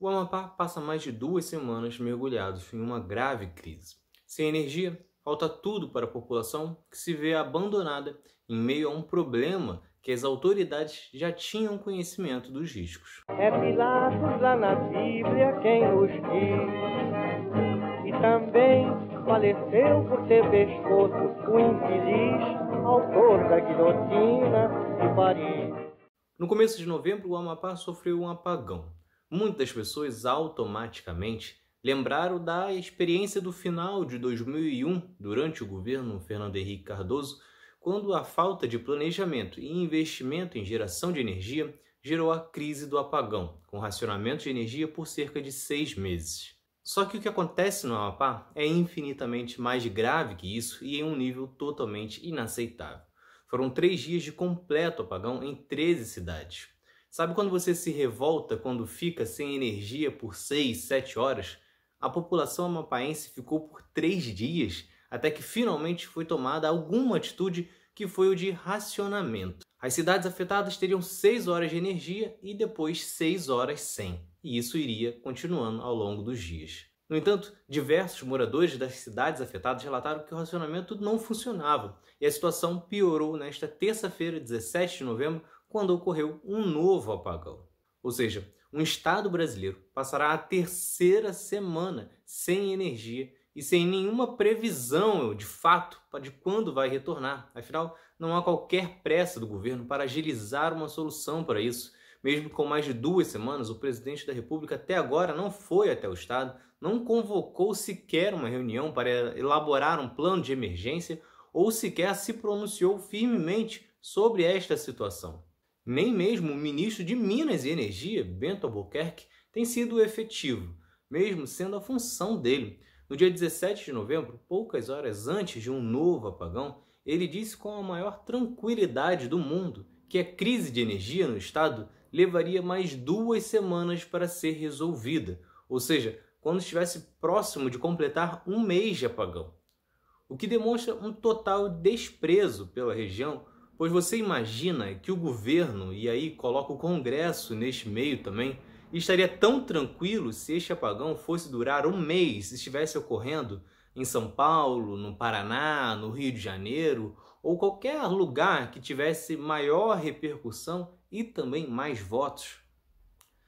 O Amapá passa mais de duas semanas mergulhado em uma grave crise. Sem energia, falta tudo para a população que se vê abandonada em meio a um problema que as autoridades já tinham conhecimento dos riscos. É Pilatos lá na Bíblia quem diz e também faleceu por ter pescoço o infeliz autor da guilhotina de Paris. No começo de novembro, o Amapá sofreu um apagão muitas pessoas automaticamente lembraram da experiência do final de 2001, durante o governo Fernando Henrique Cardoso, quando a falta de planejamento e investimento em geração de energia gerou a crise do apagão, com racionamento de energia por cerca de seis meses. Só que o que acontece no Amapá é infinitamente mais grave que isso e em um nível totalmente inaceitável. Foram três dias de completo apagão em 13 cidades. Sabe quando você se revolta quando fica sem energia por 6, 7 horas? A população amapaense ficou por 3 dias até que finalmente foi tomada alguma atitude que foi o de racionamento. As cidades afetadas teriam 6 horas de energia e depois 6 horas sem, e isso iria continuando ao longo dos dias. No entanto, diversos moradores das cidades afetadas relataram que o racionamento não funcionava, e a situação piorou nesta terça-feira, 17 de novembro, quando ocorreu um novo apagão. Ou seja, um estado brasileiro passará a terceira semana sem energia e sem nenhuma previsão de fato de quando vai retornar. Afinal, não há qualquer pressa do governo para agilizar uma solução para isso. Mesmo com mais de duas semanas, o presidente da República até agora não foi até o Estado, não convocou sequer uma reunião para elaborar um plano de emergência ou sequer se pronunciou firmemente sobre esta situação. Nem mesmo o ministro de Minas e Energia, Bento Albuquerque, tem sido efetivo, mesmo sendo a função dele. No dia 17 de novembro, poucas horas antes de um novo apagão, ele disse com a maior tranquilidade do mundo que a crise de energia no estado levaria mais duas semanas para ser resolvida, ou seja, quando estivesse próximo de completar um mês de apagão. O que demonstra um total desprezo pela região Pois você imagina que o governo, e aí coloca o Congresso neste meio também, estaria tão tranquilo se este apagão fosse durar um mês, estivesse ocorrendo em São Paulo, no Paraná, no Rio de Janeiro ou qualquer lugar que tivesse maior repercussão e também mais votos.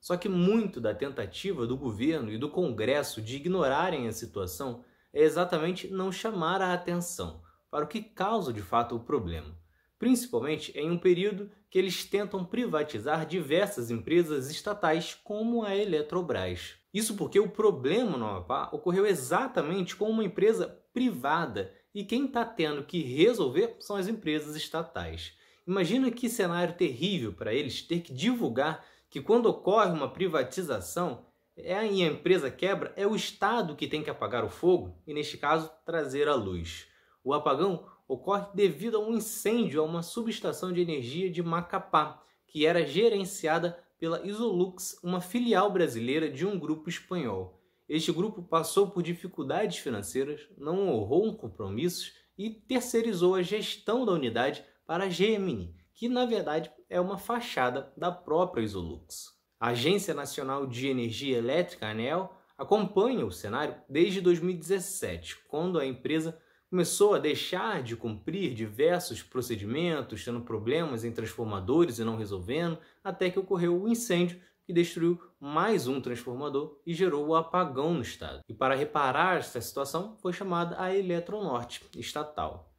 Só que muito da tentativa do governo e do Congresso de ignorarem a situação é exatamente não chamar a atenção para o que causa de fato o problema principalmente em um período que eles tentam privatizar diversas empresas estatais, como a Eletrobras. Isso porque o problema no Amapá ocorreu exatamente com uma empresa privada e quem está tendo que resolver são as empresas estatais. Imagina que cenário terrível para eles ter que divulgar que quando ocorre uma privatização é a empresa quebra, é o Estado que tem que apagar o fogo e, neste caso, trazer a luz. O apagão ocorre devido a um incêndio a uma subestação de energia de Macapá, que era gerenciada pela Isolux, uma filial brasileira de um grupo espanhol. Este grupo passou por dificuldades financeiras, não honrou compromissos e terceirizou a gestão da unidade para a Gemini, que na verdade é uma fachada da própria Isolux. A Agência Nacional de Energia Elétrica, ANEL, acompanha o cenário desde 2017, quando a empresa começou a deixar de cumprir diversos procedimentos, tendo problemas em transformadores e não resolvendo, até que ocorreu o um incêndio que destruiu mais um transformador e gerou o apagão no estado. E para reparar essa situação, foi chamada a Eletronorte estatal.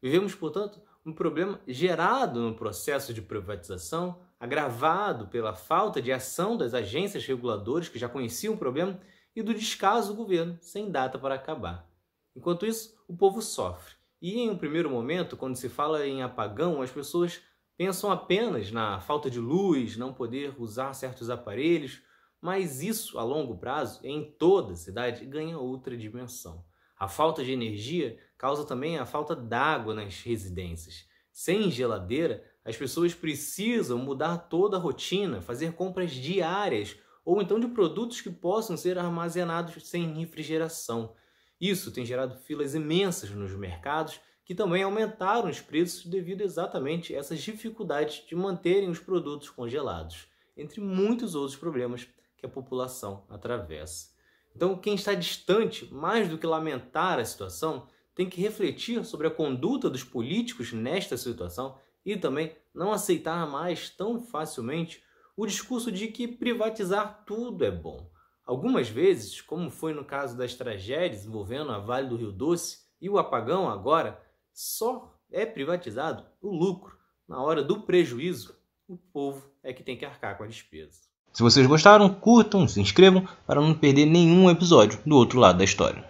Vivemos, portanto, um problema gerado no processo de privatização, agravado pela falta de ação das agências reguladoras que já conheciam o problema e do descaso do governo, sem data para acabar. Enquanto isso, o povo sofre. E em um primeiro momento, quando se fala em apagão, as pessoas pensam apenas na falta de luz, não poder usar certos aparelhos, mas isso a longo prazo, em toda a cidade, ganha outra dimensão. A falta de energia causa também a falta d'água nas residências. Sem geladeira, as pessoas precisam mudar toda a rotina, fazer compras diárias ou então de produtos que possam ser armazenados sem refrigeração. Isso tem gerado filas imensas nos mercados, que também aumentaram os preços devido exatamente a essas dificuldades de manterem os produtos congelados, entre muitos outros problemas que a população atravessa. Então, quem está distante, mais do que lamentar a situação, tem que refletir sobre a conduta dos políticos nesta situação e também não aceitar mais tão facilmente o discurso de que privatizar tudo é bom. Algumas vezes, como foi no caso das tragédias envolvendo a Vale do Rio Doce e o apagão agora, só é privatizado o lucro. Na hora do prejuízo, o povo é que tem que arcar com a despesa. Se vocês gostaram, curtam, se inscrevam para não perder nenhum episódio do outro lado da história.